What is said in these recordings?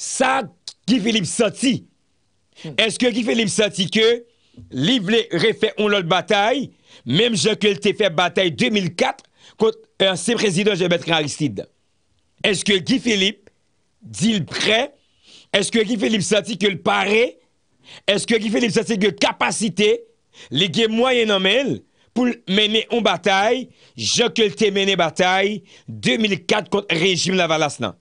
ça Guy Philippe sentit. Hmm. Est-ce que Guy Philippe sorti que livre refait une autre bataille, même je qu'il fait bataille 2004 contre l'ancien président Jean-Bertrand Aristide? Est-ce que Guy Philippe dit le prêt? Est-ce que Guy Philippe tient que le paraît? Est-ce que Guy Philippe tient que capacité, les moyens en mêle? pour mener une bataille, je que mené bataille 2004 contre régime Lavalasna.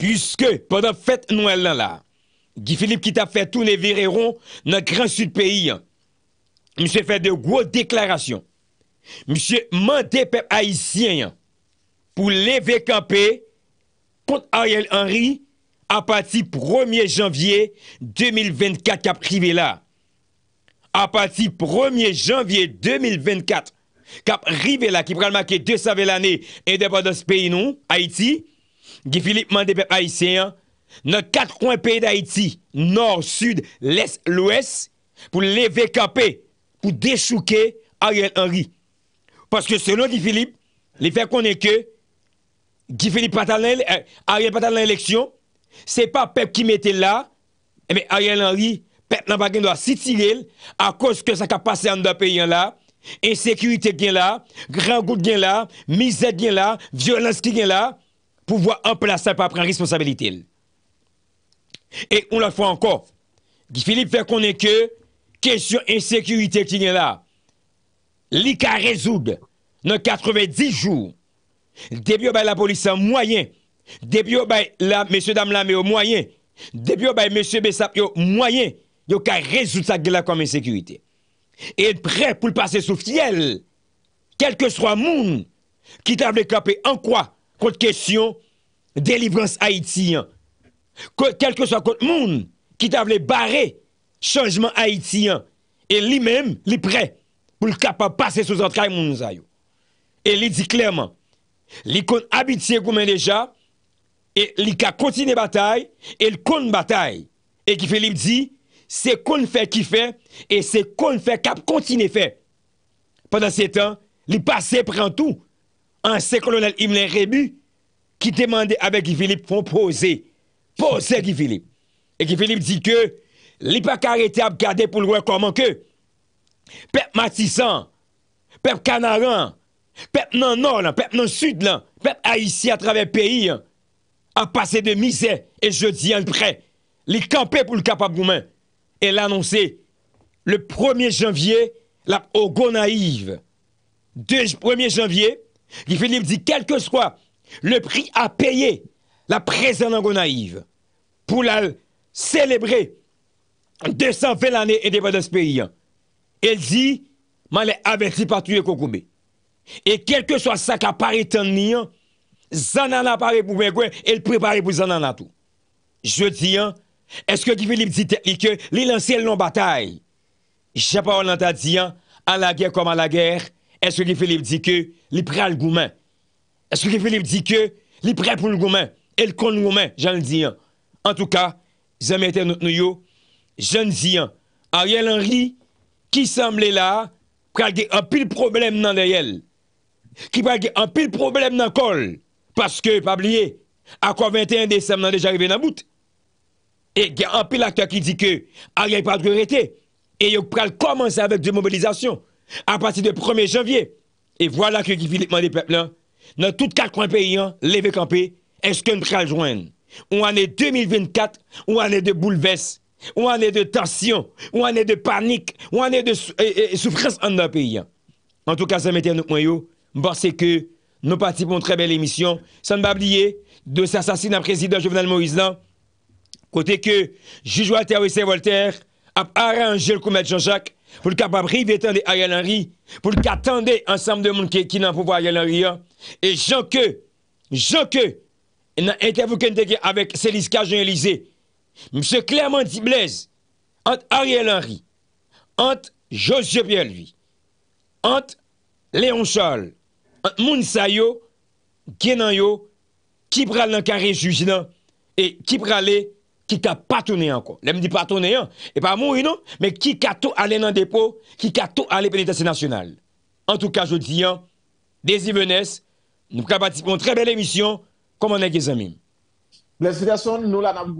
Piske, padan fèt nouèl nan la, Gifilip Kitap fèt toune vireron nan gran süt peyi, msè fèt de gwo deklarasyon, msè mande pep Haitien, pou leve kampe kont Ariel Henry, apati 1 janvye 2024 kap rive la. Apati 1 janvye 2024 kap rive la, ki pral makè 200 vèl anè, en depo dans peyi nou, Haiti, Guy Philippe mandé peuple haïtien dans quatre coins pays d'Haïti, nord, sud, l'est, l'ouest pour lever campé pour déchouquer Ariel Henry. Parce que selon Guy Philippe, les faits qu'on est que Guy Philippe Patalin, euh, Ariel Patalin l'élection, c'est pas peuple qui mettait là, mais eh Ariel Henry, peuple n'a pas doit s'y tirer à cause que ça a passé en deux pays hein, là insécurité qui est là, grand goût qui est là, misère qui est là, violence qui est là, pouvoir emplacer pas prendre responsabilité. Et on la fois encore, Philippe fait est que question insécurité qui est là, l'ica ka dans 90 jours. Debut la police en moyen, M. la monsieur dames là au moyen, depuis monsieur Bessap au moyen, yo ka résoudre ça là comme insécurité. Et prêt pour passer sous fiel, quel que soit monde qui t'a camper en quoi contre question délivrance haïtien. Quel que soit le monde qui t'avait barré changement haïtien et lui-même, est prêt pour le capable passer sous entrailles moun Et il dit clairement, l'icône kon habitué comme déjà et a continue la bataille et le la bataille et qui fait dit c'est qu'on fait qui fait et c'est qu'on fait cap continue fait. Pendant ce temps, il passé prend tout. un Ancien colonel Imlin Rébu qui demandait avec Philippe font poser. Poser Guy Philippe. Et Guy Philippe dit que il pas arrêté à regarder pour voir comment que Pepe Matissan, Pepe Canaran, Pepe nan nord, peuple dans sud, Pepe haïtien à travers le pays a passé de misère et je dis en prêt. Les camper pour le capable Et l'annoncer le 1er janvier, la naïve. le 1er janvier, Guy Philippe dit quel que soit le prix à payer, la présence en naïve, pour la célébrer 220 années indépendance pays. Elle dit, je l'ai averti par tuer Kokoumé. Et quel que soit ça qui apparaît en nian, Zanana apparaît pour Bengouin, elle prépare pour Zanana tout. Je dis, hein, est-ce que Guy Philippe dit que les lancers non bataille? Je pas dit, à la guerre comme à la guerre, est-ce que Guy Philippe dit que les pral goumen? Eske ki Filip di ke li pre pou l'goumen, el kon l'goumen, jan l'diyan. En tou ka, zanmète nou yo, jan l'diyan, a yè l'Henri, ki samble la, pral ge an pil problem nan de yèl. Ki pral ge an pil problem nan kol, paske, pa bliye, akwa 21 désem nan de jarebe nan bout. E ge an pil akta ki di ke, a yèl pral ge rete, e yo pral komanse avèk de mobilizasyon, apati de 1è janvye. E vwa la ke ki Filip mande peplè an, Dans tout quatre coins pays, hein, levé campé, est-ce que nous rejoindre joindre? Ou année 2024, ou année de bouleverse, ou année de tension, ou année de panique, ou année de souffrance en un pays. Hein? En tout cas, ça mettait nous Je parce que nous participons pour une très belle émission. Sans ne pas oublier de l'assassinat président Jovenel Moïse Côté que Juge Walter et Voltaire a arrangé le comité de Jean-Jacques pour le capable vivre à Ariel Henry, pour qu'attendre ensemble de monde qui n'a dans pouvoir Ariel Henry hein. et Jean que Jean que dans interview avec Céliska Jean Élysée. Monsieur Clément Diblaise, entre Ariel Henry, entre Josué pierre lui, entre Léon Charles, entre Mounsa yo, yo, qui pral le carré juge et qui pralé Ki ka patounen an kon. Lèm di patounen an. E pa mou yon. Men ki ka tou alè nan depo. Ki ka tou alè penitansi nasyonal. An tou ka jodi an. Dezi vènes. Nou prè batipon trè bel emisyon. Komanè gè zanmè. Bles fityasyon nou la nan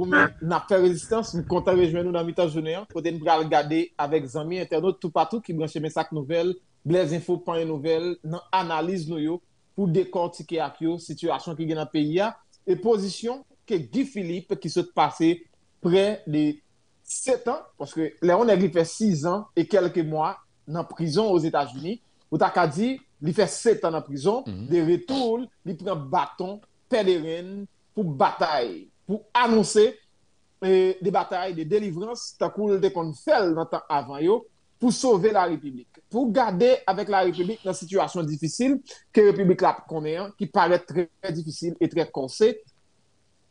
fè rezistans. Mou kontè rejwen nou nan mitajounen an. Kote nou prè al gade avèk zanmè. Internet tou patou ki mwen chè mè sak nouvel. Bles info panye nouvel. Nan analiz nou yo. Pou dekorti ki ak yo. Sityasyon ki gen apè ya. E pozisyon. ke Guy Philippe ki se te pase pre de 7 an poske le one gri fe 6 an e kelke mwa nan prizon ou ta ka di li fe 7 an nan prizon mhm. li pre baton pe de ren pou batay pou annonsi de batay, de delivrans pou sauve la republik pou gade avèk la republik nan situasyon difisil ke republik la konen ki pare tre difisil e tre konse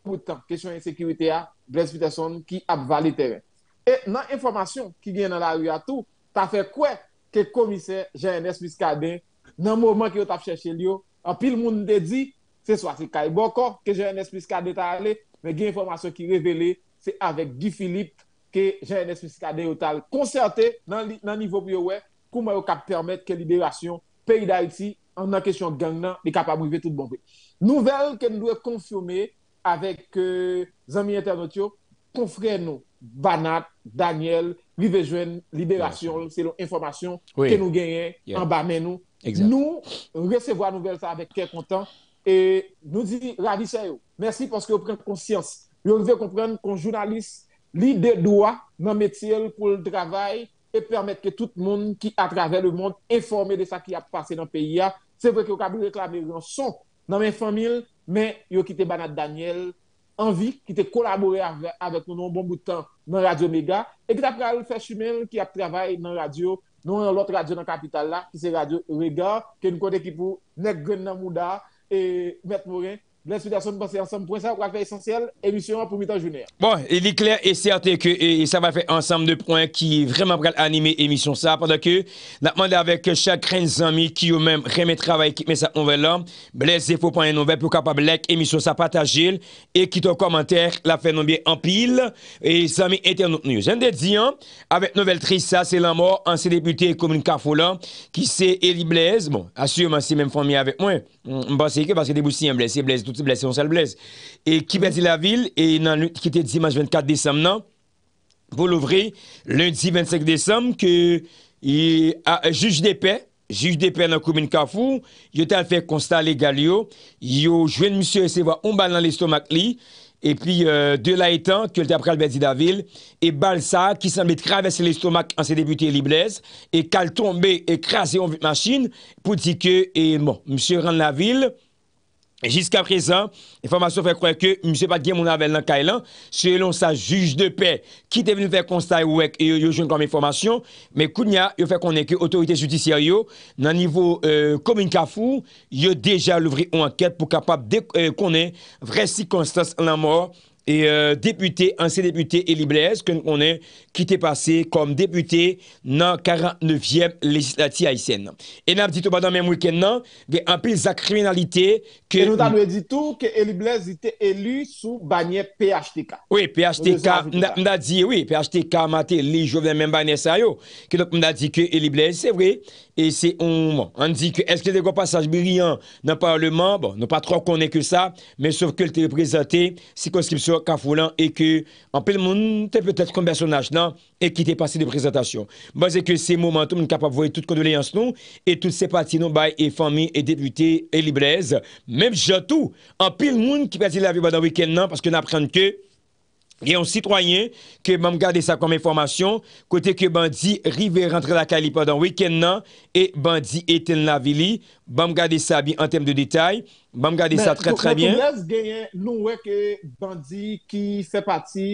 Pourtant, question de sécurité, Blaise Peterson qui a validé terrain. Et dans l'information qui vient dans la rue à tout, tu fait quoi Que le commissaire JNS KD, dans le moment où tu as cherché Lio, en pile monde dit, c'est soit Caiboko que JNS KD a allé, mais il y a une information qui est révélée, c'est avec Guy Philippe que JNSP KD a concerté dans le niveau pour permettre que la libération pays d'Haïti, en question de gagnant, est capable de vivre tout le bon Nouvelle que nous devons confirmer avec les euh, amis internationaux, confrères nous, Banat, Daniel, Rivejouen, Libération, c'est l'information que nous gagnons en bas, nous, nous recevons la nouvelle ça avec quel content et nous dit ravissez-vous. Merci parce que vous prenez conscience. Vous devez comprendre qu'un journaliste lit des droits dans le métier pour le travail et permettre que tout le monde qui à travers le monde informé de ce qui a passé dans le pays. C'est vrai que vous avez réclamé son dans mes familles, men yo ki te banat Daniel anvi ki te kolabore avèk nou nou bon boutan nan radio Mega e ki ta pral fè chumèl ki a travè nan radio nou lòt radio nan kapital la ki se radio Rega ke nou kote ki pou Nek Gren Namouda e Mert Morin Blaise Peterson ensemble pour ça, va faire essentiel, émission pour mi-temps Bon, il est clair et certain que ça va faire ensemble de points qui vraiment pour animer émission ça, pendant que la avec chaque ami qui eux-mêmes remet travail qui met ça nouvelle là, Blaise il faut une nouvelle pour capable like émission ça partager et qui au commentaire la fait non bien en pile et ça internet internaute news. J'en dit avec nouvelle triste ça c'est la mort ancien député commune là qui c'est Eli Blaise, bon, assurément c'est même famille avec moi. Bon, hmm, pense que parce que des boussiens blessé Blaise on Et qui perdit la ville, et qui était dimanche 24 décembre, non, pour l'ouvrir, lundi 25 décembre, que il ah, euh, juge de paix, juge de paix dans la commune Kafou, il a fait constat légal, il a joué monsieur recevoir un balle dans l'estomac, et puis euh, de là étant, que le après le la ville, et ça, qui à traverser l'estomac en ses députés Liblaises, et qu'elle tombé écrasé en machine pour dire que, et bon, monsieur rend la ville, Jiska prezant, informasyon fè kwenk yo, mse pat gen moun avèl nan kaelan, se yon sa juj de pe, ki te veni fè konstan ou wèk yo joun kwa mè informasyon, mè koun ya yo fè kwenk yo otorite judisyaryo nan nivou komin euh, kafou, yo deja louvri ou anket pou kapap de konen euh, vre si konstans nan mòr, Euh, deputé, anse deputé Elie Blaise ke nou konen ki te pase kom deputé nan 49e legislati Aysen. E nan ap ditou badan men mwen ken nan, ve apil za kriminalite ke... E nou dan nou e ditou ke Elie Blaise ite elu sou banyè PHTK. Oui, PHTK. Mda di, oui, PHTK maté li jo vè men banyè sa yo. Ke lop mda di ke Elie Blaise, se vwey, et c'est on, on dit que est-ce que y a un passages brillants dans le Parlement Bon, nous pas trop connaît que ça, mais sauf que le représenté, circonscription Kafoulan et que en plein monde, monde peut-être comme personnage non, et qui t'est passé de présentation. Bon, c'est que ces moments, tout le monde capable de voir toutes condoléances nous, et toutes ces parties nous, bah, et familles, et députés, et libraise, même tout en plein monde qui perdit la vie pendant le week-end, non, parce nous apprenons que Yon sitwoyen ke mam gade sa konmen formasyon, kote ke bandi rive rentre la kalipa dan weken nan, e bandi eten la vili, bam gade sa bi an tem de detay, bam gade sa tre tre bien. Mwen genye nou weke bandi ki se pati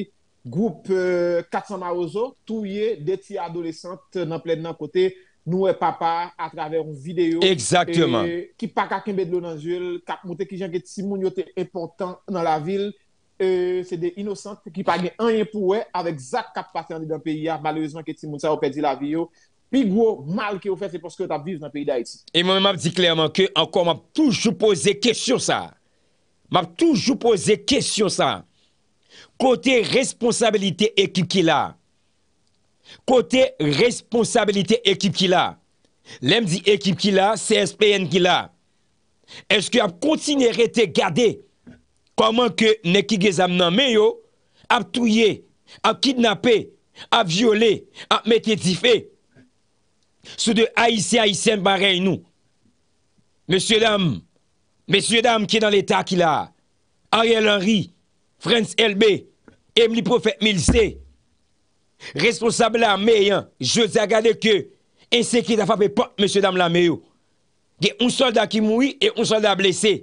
goup euh, Katsana Ozo, touye deti adolescent nan plen nan kote, nou we papa atraver yon video. Eksaktman. Ki pak akimbe dlo nan jil, kat mwote ki jenke ti moun yote important nan la vil, E, se de inosante ki page anye pouwe avek zak kap pati anye dan peyi ya malouzman ke ti moun sa ou pedi la vi yo pi gwo mal ki ou fè se porske ou tap vive nan peyi da iti Emane map di klerman ke ankon map toujou pose kèsyon sa map toujou pose kèsyon sa kote responsabilite ekip ki la kote responsabilite ekip ki la lem di ekip ki la CSPN ki la eske ap kontinere te gade Koman ke ne ki ge zam nan meyo, ap touye, ap kidnape, ap viole, ap metedife, sou de A.I.C. A.I.C. mbare inou. Monsie dam, monsie dam ki dan l'etat ki la, Ariel Henry, Frantz L.B., Emly Profet Milsé, responsable la meyen, je zagade ke, en se ki da fap e pot monsie dam la meyo, ge un soldat ki moui, e un soldat blese.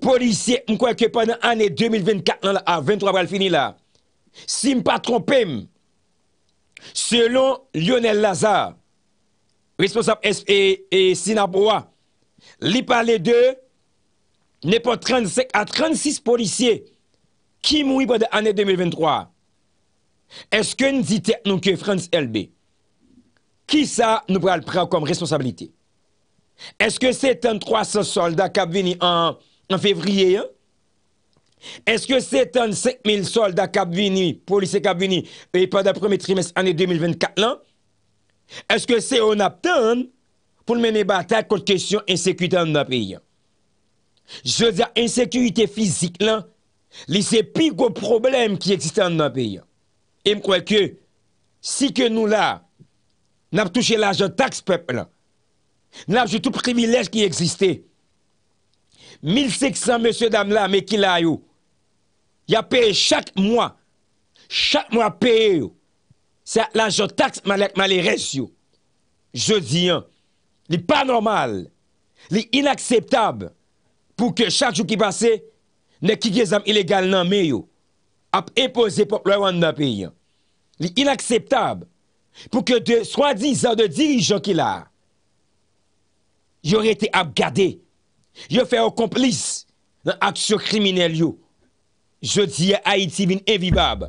policiers, je crois que pendant l'année 2024, à 23 va finir là. Si je ne pas selon Lionel Lazare, responsable et, et Sinaboa, il parlait de n'est pas 35 à 36 policiers qui mourent pendant l'année 2023. Est-ce que nous disons que France LB, qui ça nous prend comme responsabilité? Est-ce que c'est un 300 soldats qui venu en en février, hein? Est-ce que c'est un 000 soldats qui policiers qui et pendant le premier trimestre année 2024 là? Est-ce que c'est on attend pour mener bataille contre question insécurité dans le pays? Je veux dire, insécurité physique là, c'est pire gros problème qui existe dans le pays. Et je crois que si que nous là, n'a touché l'argent taxe peuple là, tous tout privilège qui existait. 1,600 monsye dam la me ki la yo. Ya peye chak mwa. Chak mwa peye yo. Sa la jo taks malek malerese yo. Jo diyan. Li pa normal. Li inakseptab. Pou ke chak jou ki pase. Ne ki ge zam ilegal nan me yo. Ap epose pou plewan na peyan. Li inakseptab. Pou ke de swa dizan de dirijan ki la. Yo rete ap gade. Yo fè ou komplis nan aksyon krimine li yo. Je diye Haiti vin evivab.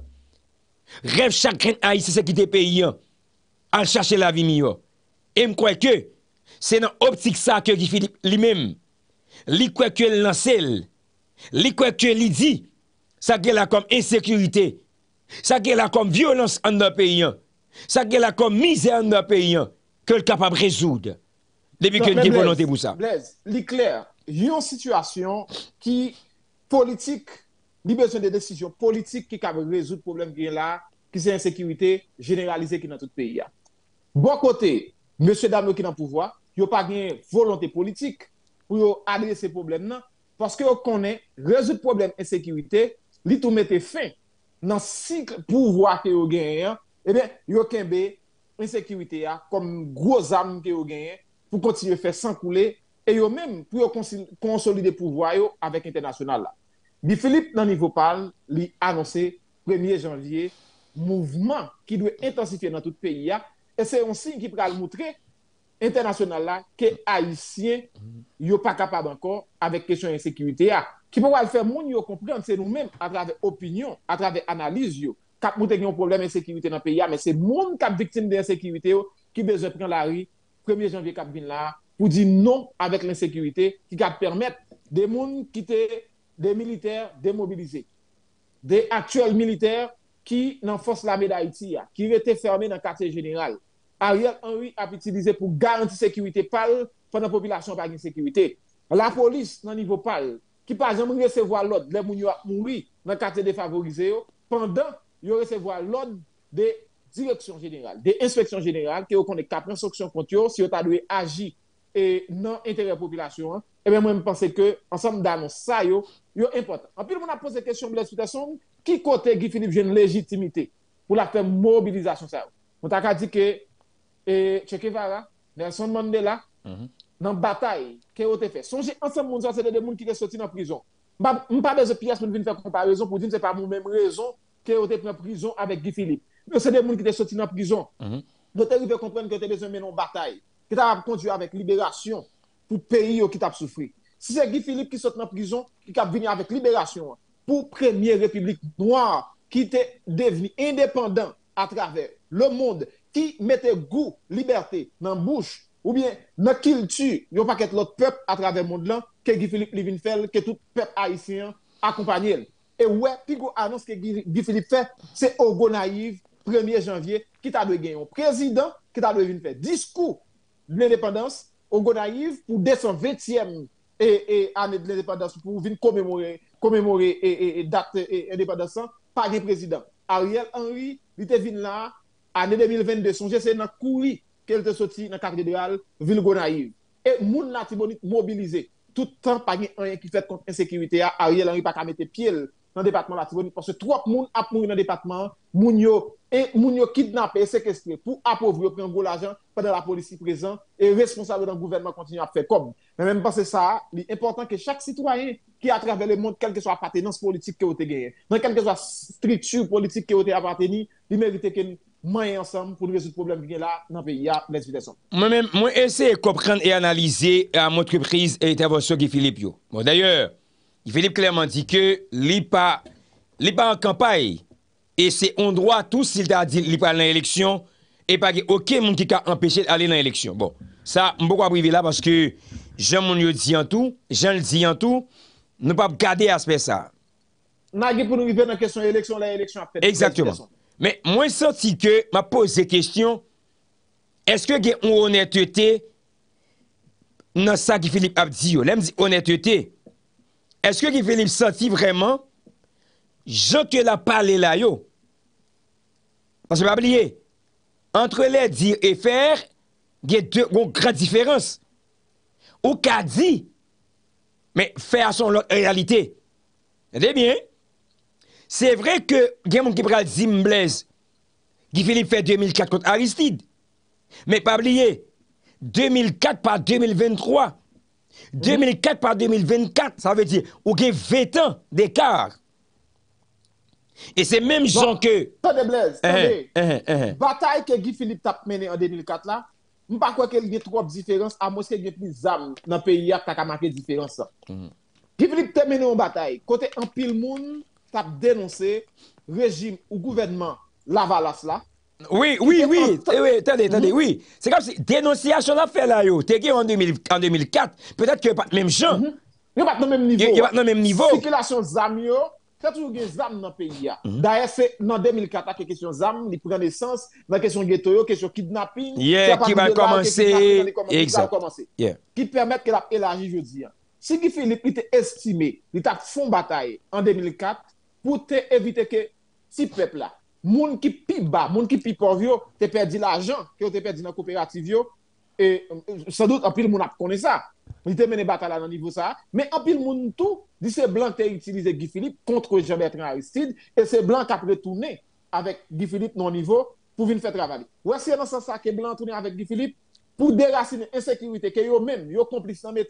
Rev chakren Haiti se sekite peyi an. Al chache la vi mi yo. E m kweke, se nan optik sa ke gifili li men. Li kweke lansel. Li kweke li di. Sa gè la kom ensekurite. Sa gè la kom violans an nan peyi an. Sa gè la kom mizè an nan peyi an. Ke l kapab rezoud. Depi ke diye bonante mou sa. Lèz, lèz, lèz, lèz. yon situasyon ki politik, li bezon de desisyon politik ki kabe rezout problem gen la, ki se insekwite generalize ki nan tout peyi ya. Bon kote, M. Damou ki nan pouvoi, yo pa gen volante politik pou yo adre se problem nan, paske yo konen rezout problem insekwite, li tou mette fin nan sikl pouvoi ki yo gen ya, ebe, eh yo kenbe insekwite ya kom gwo zanm ki yo gen ya pou konti yo fe sankoule E yo mèm pou yo konsolide pou voyo avèk internasyonal la. Bi Filip nan nivou pal, li anonsè, 1 janvye, mouvman ki dwe intensifye nan tout peyi ya, e se yon sin ki pral moutre internasyonal la, ke a yisien, yo pa kapad ankon avèk kèsyon yon sekiwite ya. Ki pou wal fè moun yo komprende, se nou mèm, a travè opinyon, a travè analiz yo, kap mouten yon probleme yon sekiwite nan peyi ya, men se moun kap viktim de yon sekiwite yo, ki bejè pren la ri, 1 janvye kap bin la, pour dire non avec l'insécurité qui va permettre des gens qui des militaires démobilisés, des actuels militaires qui n'en force l'armée d'Haïti, hein, qui étaient fermés dans le quartier général. Ariel Henry a utilisé pour garantir la sécurité pâle pendant la population par l'insécurité. sécurité. La police, dans le niveau pâle, qui par exemple recevoir l'ordre, les gens mourir dans le quartier défavorisé, pendant qu'ils recevoir l'ordre des directions générales, des inspections générales, qui ont cap instruction contre eux, si vous avez agi E nan intere popilasyon E ben mwen mwen pense ke Ansem danon sa yo Yo impotant Anpil mwen apose kestyon Mwen lese pita son Ki kote Gifilip jen legitimite Pou la te mobilizasyon sa yo Mwen taka di ke e, Chekevara Nen son mande la mhm. Nan batay Ke yo te fe Sonje ansem moun Se de de moun ki te soti nan prizon Mwen pa beze piyase Mwen vin fè komparison Pou di mwen se pa moun menm rezon Ke yo te pren prizon Avek Gifilip Mwen se de moun ki te soti nan prizon Mwen mhm. te rive kompren Ke te beze menon batay qui t'a conduit avec libération pour pays qui t'a souffert. Si c'est Guy Philippe qui saute en prison, qui t'a venu avec libération pour première république noire qui était devenu indépendant à travers le monde, qui mettait goût, liberté dans la bouche ou bien dans la culture, il pas qu'être l'autre peuple à travers le monde là, que Guy Philippe que tout peuple haïtien accompagné. Et ouais, puis annonce que Guy Philippe fait, c'est Ogo Naïve, 1er janvier, qui t'a gagner un président, qui t'a donné faire discours l'indépendance, au Gonaïve pour 220e année de l'indépendance, pour venir commémorer, commémorer et, et date indépendance, par le président. Ariel Henry, il était venu là, année 2022, son c'est dans courri qu'elle était sorti dans la cathédrale, ville Gonaïve. Et moun la mobilisé. Tout le temps, pas rien qui fait contre l'insécurité. Ariel Henry n'a pas qu'à mettre pied dans le département de la parce que trois personnes a mouru dans le département, moun e moun yo kidnap e sekestre pou apovre ou pren bol ajan padan la polisi prezant e responsable dan gouvernement kontinu ap fe kom. Mwen mwen pense sa, li important ke chak sitwoyen ki atrevele moun kelke so apaten nan se politik ke ote genye. Nan kelke so stritu politik ke ote apateni, li mwen viteke nou manye ansam pou nou rezout problem genye la nan peyi a les videsan. Mwen mwen ese koprende e analize a moun triprise et avosso ki Filip yo. Mwen bon, daye Filip klerman di ke li pa an kampaye Et c'est un droit tout si l'il parle dans l'élection. Et pas que, ok, moun kika empêche d'aller dans l'élection. Bon. Ça, m'bo kwa brivé là parce que j'aime moun yo di yantou. J'aime l'di yantou. Nou pa p'gade aspe sa. Nage pou nou viper nan kèson l'élection, l'élection a fait. Exactement. Mwen soti ke, m'a pose zè kèsyon, eske gen ou honète te nan sa ki Philippe ap di yo. Honète te, eske ki Philippe soti vreman jote la pale la yo Parce que pas oublier, entre les dire et faire, il y a deux grandes différences. Ou qu'a dit, mais faire son réalité. bien? C'est vrai que il y a qui Zimblaise, Guy Philippe fait 2004 contre Aristide. Mais pas oublier, 2004 par 2023. 2004 mhm. par 2024, ça veut dire, ou y a 20 ans d'écart. E se menm bon, jan ke Tande blez, tande eh, eh, eh, Batay ke Gifilip tap mene en 2004 la Mpa kwa ke liye trope diferans Amos ke liye pli zan nan peyi ap Tak a make diferans la Gifilip te mene yon batay Kote an pil moun tap denonse Rejim ou gouvenman la valas la Oui, oui, oui Tande, tande, oui Se kap denonsyasyon la fe la yo Te ge en 2004 Petat ke yon pat menm jan Yon pat nan menm nivou Yon pat nan menm nivou Sikilasyon zan yo C'est toujours des ZAM dans le pays, d'ailleurs, c'est dans 2004 que question ZAM, les prend naissance, la question ghetto, question kidnapping, qui va commencer, qui permet qu'elle je aujourd'hui. Hein. Si Guy Philippe était estimé, il a fait une bataille en 2004 pour éviter que ces peuples là, gens qui pi bas, gens qui pi pauvre, te perdu l'argent que te perdu dans la coopérative, et euh, sans doute, en plus moun a ça. Il te mené bataille à ce niveau ça. Mais en pile, monde tout dit c'est Blanc qui a utilisé Guy Philippe contre Jean-Bertrand Aristide. Et ces Blanc qui a retourné avec Guy Philippe non niveau pour venir faire travailler. Ouais, c'est dans ce sens que Blanc retourné avec Guy Philippe pour déraciner l'insécurité que eux-mêmes, yo complices dans je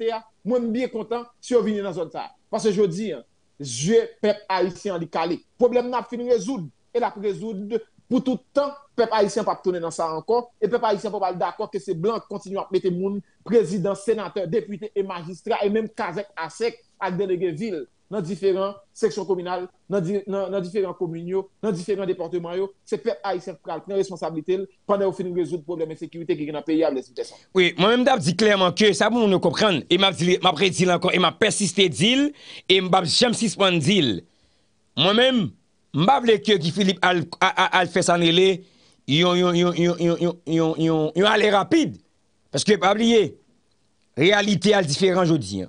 Moi, bien content si vous venez dans zone ça. Parce que je dis, hein, je peuple haïtien décalé, Problème n'a fini résoudre. Et la résoudre Pou toutan, pep Aisyen pa ptoune nan sa ankon, e pep Aisyen pa pal d'akon ke se blan kontinu ap mette moun, prezident, senater, depute, e magistra, e menm kazek, asek, ak denege vil, nan diferan seksyon kominal, nan diferan kominyo, nan diferan deporte mayo, se pep Aisyen pral, nan responsabilite l, pwande ou finou rezout probleme sekwite ki gen ap peyab, lesmite san. Oui, mwen mdap di klerman ke, sa moun nou kopran, e map predil ankon, e map persistedil, e mbap jamsispandil. Mwen menm, Mba ble ke Gifilip al fesan ele, yon yon yon yon yon yon yon yon yon yon, yon ale rapide. Paske mba bliye, realite al diferan jodi.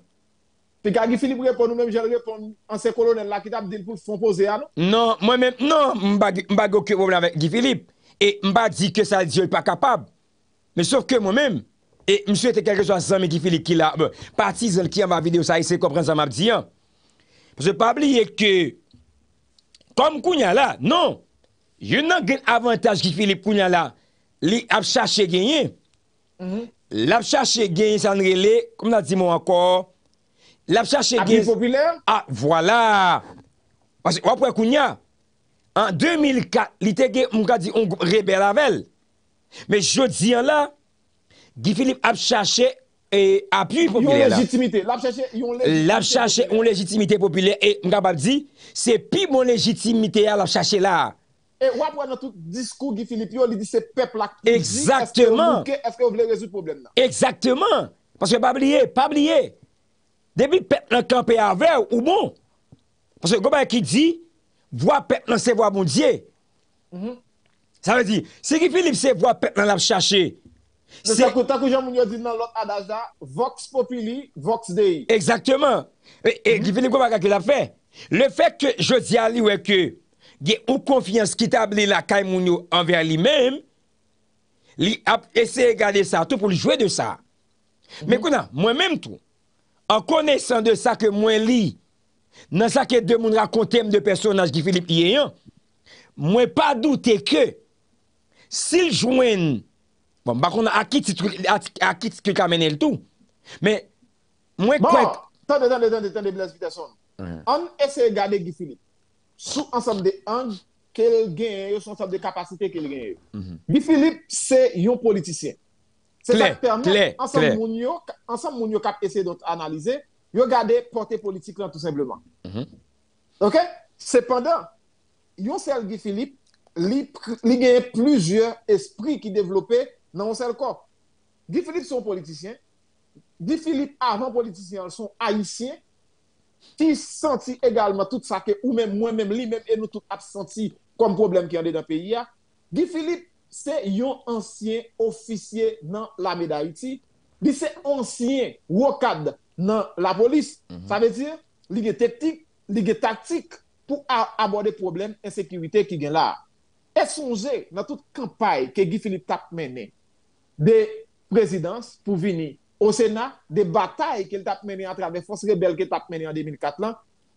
Pe ka Gifilip repon nou mbem, jen repon anse kolonen la, ki ta bde l pou fonpoze an. Ah, non? Non, non, mba goke voblan ve Gifilip, e mba di ke sa di yo yon pa kapab. Me sov ke mwen mbem, e mse te kelke jwa sa me Gifilip ki la, euh, pati zel ki an va vide ou sa, e se kompren sa mba di an. Paske mba bliye ke, Kom kou nya la, non. Yon nan gen avantage ki Filip kou nya la, li ap chache genye. L'ap chache genye sanre le, kom nan di moun akor. L'ap chache genye... Apli populer? Ah, wala. Wap wè kou nya. An 2004, li te genye mou ka di ong rebe lavel. Men jodi an la, ki Filip ap chache... e api populer la. Yon legitimite, lap chache yon legitimite populer. Lap chache yon legitimite populer e mga bab di, se pi bon legitimite ya lap chache la. E wap wè nan tout diskou gifilip yo li di se pep lak tu di eske ou lukè, eske ou vle rezout probleme la. Eksakteman, paske bab liye, bab liye, debi pep nan kampè avè ou bon. Paske goma yon ki di, vwa pep nan se vwa mondye. Sa vè di, se gifilip se vwa pep nan lap chache, Sè koutan kou jan moun yo di nan lò adaza Vox Populi, Vox Dei Eksakteman E mhm. Gifilip kou pa kakè la fè Le fèk kè jò zi a li wè kè Gè ou konfians ki tabli la kaj moun yo Anver li mèm Li ap ese gade sa To pou li jwè de sa Mè kou nan, mwen mèm tou An kone san de sa kè mwen li Nan sa kè demoun rakontem de personaj Gifilip yè yon Mwen pa doutè kè Sil jwèn par contre, à qui tu mené le tout Mais, moi, bon, Attendez, attendez, attendez, On essaie de garder Guy Philippe sous ensemble des anges qu'elle gagne, sous ensemble de capacités qu'il gagne. Guy Philippe, c'est un politicien. C'est ça qui permet, ensemble, Mounio, ensemble, Mounio, cap essayer d'analyser, portée politique là, tout simplement. OK? Cependant, yon Guy Philippe, il plusieurs esprits qui développaient c'est le corps. Guy Philippe sont politiciens. Guy Philippe avant politiciens sont haïtiens qui senti également tout ça que ou même moi même lui même et nous tous absenti comme problème qui est dans pays pays. Hein. Guy Philippe c'est un ancien Officier dans la d'Haïti C'est un ancien wokad dans la police. Mhm. Ça veut dire, il est tactique, pour est tactique problème aborder qui insécurité qui est là Et toute dans toute campagne Que Guy Philippe a menée de présidence pour venir au Sénat des batailles qu'il a menées à travers force rebelle qu'il a menées en 2004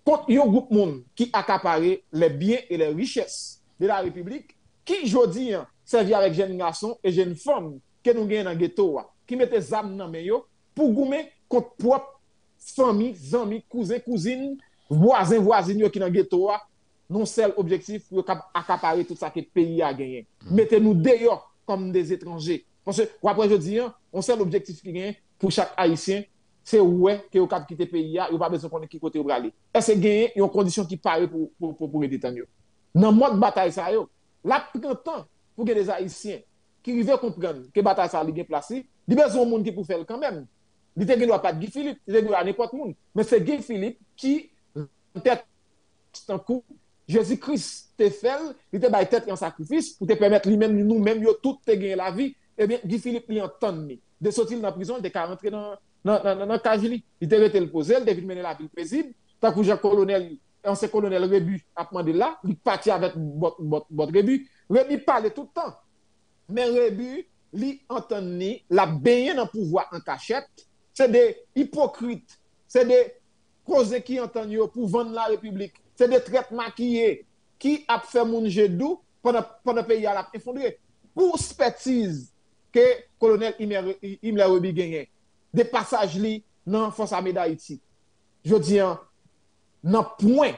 contre un groupe monde qui accaparait les biens et les richesses de la République, qui, aujourd'hui hein, servit avec avec jeunes garçons et jeunes femmes qui nous gagnent dans le ghetto, hein, qui mettent des âmes dans les pour gommer contre propre famille, amis, cousins, cousines, voisins, voisines qui dans le ghetto, hein. non seul objectif pour accaparer tout ça que le pays a gagné. Mm. Mettez-nous dehors comme des étrangers. On se, après je dis, hein, on sait l'objectif qui est pour chaque Haïtien, c'est ouais que au de quitter pays, il n'y a pas besoin qu'on ait qui côté au aller. est y a une condition qui paraît pour pour pour, pour détenir. Dans mode bataille ça y là prend temps pour que les Haïtiens qui veulent comprendre que bataille ça placée, il place, il besoin monde qui pour faire quand même. Il te doit pas de Guy Philippe, il doit n'importe monde, mais c'est Guy Philippe qui tête en coup Jésus-Christ te fait, il te tête en sacrifice pour te permettre lui-même nous-mêmes yo tout te gagner la vie eh bien, Guy Philippe lui entendait. De sortir dans la prison, de rentrer dans le cage. Il devait été le poser, il devait mener la ville paisible. Tant que Colonel, ancien colonel Rebu, a demandé là, il parti avec votre Rebu. Rebu parlait tout le temps. Mais Rebu, lui entend, la baigné dans le pouvoir en cachette. C'est des hypocrites. C'est des causes qui entendent pour vendre la République. C'est des traites maquillées qui a fait mon jeu d'eau pendant le pays à la effondré. Pour expertise, que Que colonel Imler Rebi gagne. De passages dans nan force armée d'Haïti. Je hein, dans nan point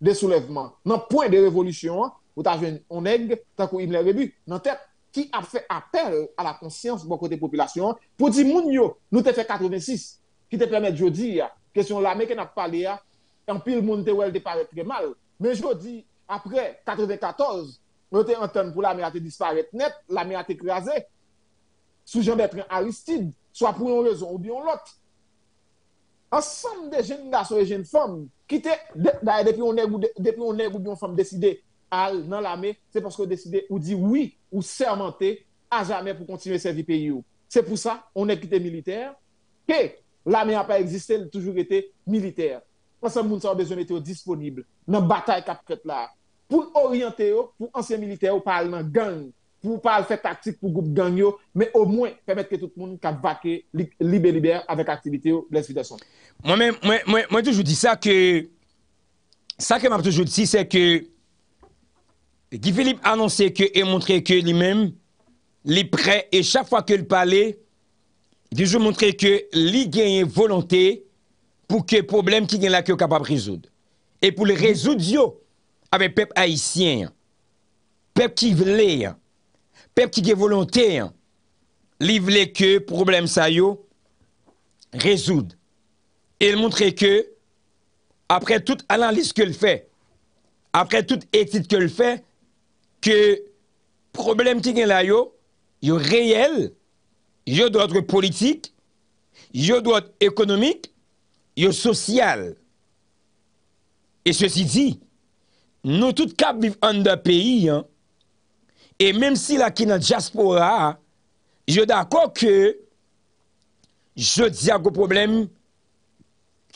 de soulèvement, nan point de révolution, ou ta on un ta kou me Rebi, nan tep ki ap fait apel la population pour dire, populasyon, pou di moun yo, nou te permet 86, Qui te premet jodi ya, parlé, la hein, me ke pas pale ya, an pil moun te wel de pare mal, Mais jodi, apre 94, nous te anten pour la a te net, la a te krasen, sous Jean-Bertrand Aristide, soit pour une raison ou bien l'autre. Ensemble des jeunes garçons et jeunes femmes, qui étaient, depuis on est ou bien femme décidé à dans l'armée, c'est parce qu'on décidé ou dit oui ou sermenté à jamais pour continuer servir pays. C'est pour ça qu'on est quitté militaire. Que l'armée n'a pas existé, elle a toujours été militaire. Ensemble, nous avons besoin d'être disponibles dans la bataille qui là pour orienter pour anciens militaires au parlement gang pou pa al fè taktik pou goup ganyo, mè o mwen fèmèd kè tout moun kè va kè libe-libe, avèk aktivite yo, blèz fide son. Mwen mè, mwen, mwen, mwen toujou di sa kè, sa kè mè mè toujou di si, se kè, Gifilip annonse kè, e mwontre kè li mèm, li pre, e chak fwa kè l'pale, di jou mwontre kè, li genye volante, pou kè problem ki gen la kè yo kapab rezoud. E pou li rezoud yo, avè pep haisyen, pep ki vleyan, pep ki ge volonte, li vle ke problem sa yo, rezoud. El montre ke, apre tout alan lis ke l fe, apre tout etit ke l fe, ke problem ti gen la yo, yo reyel, yo do atre politik, yo do atre ekonomik, yo sosyal. E se si di, nou tout kap viv an da peyi, E mèm si la ki nan diaspora, yo d'akon ke yo diya go problem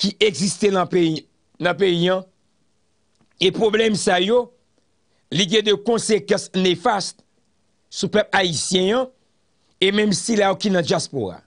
ki egziste nan peyyan. E problem sa yo, li gen de konsekens nefast sou pep haisyen yon, e mèm si la ki nan diaspora.